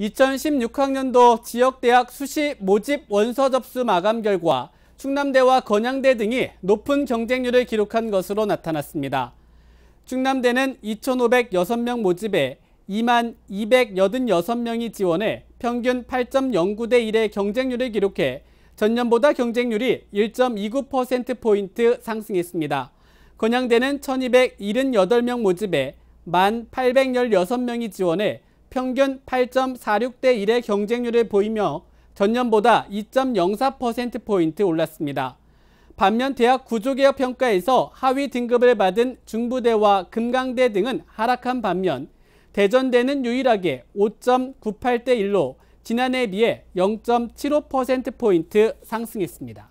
2016학년도 지역대학 수시 모집 원서 접수 마감 결과 충남대와 건양대 등이 높은 경쟁률을 기록한 것으로 나타났습니다. 충남대는 2,506명 모집에 2만 286명이 지원해 평균 8.09대 1의 경쟁률을 기록해 전년보다 경쟁률이 1.29%포인트 상승했습니다. 건양대는 1,278명 모집에 1만 816명이 지원해 평균 8.46대 1의 경쟁률을 보이며 전년보다 2.04%포인트 올랐습니다. 반면 대학 구조개혁 평가에서 하위 등급을 받은 중부대와 금강대 등은 하락한 반면 대전대는 유일하게 5.98대 1로 지난해에 비해 0.75%포인트 상승했습니다.